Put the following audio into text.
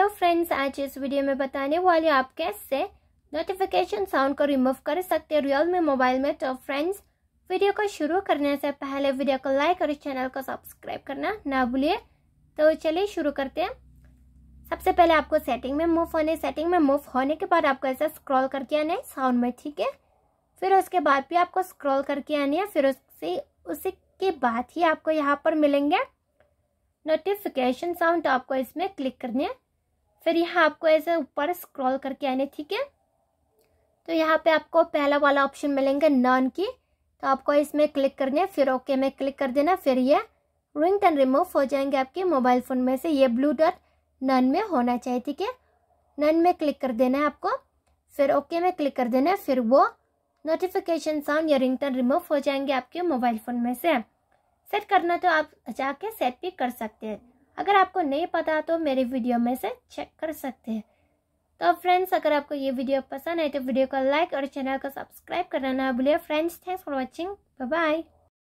hello friends आज इस video में बताने वाले आप कैसे नोटिफिकेशन साउंड को रिमूव कर सकते हैं रियल में मोबाइल में तो फ्रेंड्स वीडियो को शुरू करने से पहले वीडियो को लाइक और चैनल को सब्सक्राइब करना ना भूलिए तो चलिए शुरू करते हैं सबसे पहले आपको सेटिंग में मूव होने सेटिंग में मूव होने के बाद आपको ऐसा स्क्रॉल करके आना है साउंड में ठीक है फिर उसके बाद भी आपको स्क्रॉल करके आनी है फिर उससे उसी के बाद ही आपको यहाँ पर मिलेंगे नोटिफिकेशन साउंड तो आपको इसमें क्लिक करनी है फिर यहाँ आपको ऐसे ऊपर स्क्रॉल करके आने ठीक है तो यहाँ पे आपको पहला वाला ऑप्शन मिलेंगे नन की तो आपको इसमें क्लिक करनी है फिर ओके में क्लिक कर देना फिर ये रिंग टन रिमूव हो जाएंगे आपके मोबाइल फ़ोन में से ये ब्लू डॉट नन में होना चाहिए ठीक है नन में क्लिक कर देना है आपको फिर ओके में क्लिक कर देना है फिर वो नोटिफिकेशन साउंड या टन रिमूव हो जाएंगे आपके मोबाइल फ़ोन में से सेट करना तो आप जाके सेट भी कर सकते हैं अगर आपको नहीं पता तो मेरे वीडियो में से चेक कर सकते हैं तो फ्रेंड्स अगर आपको ये वीडियो पसंद है तो वीडियो को लाइक और चैनल को सब्सक्राइब करना ना भूलिए friends thanks for watching bye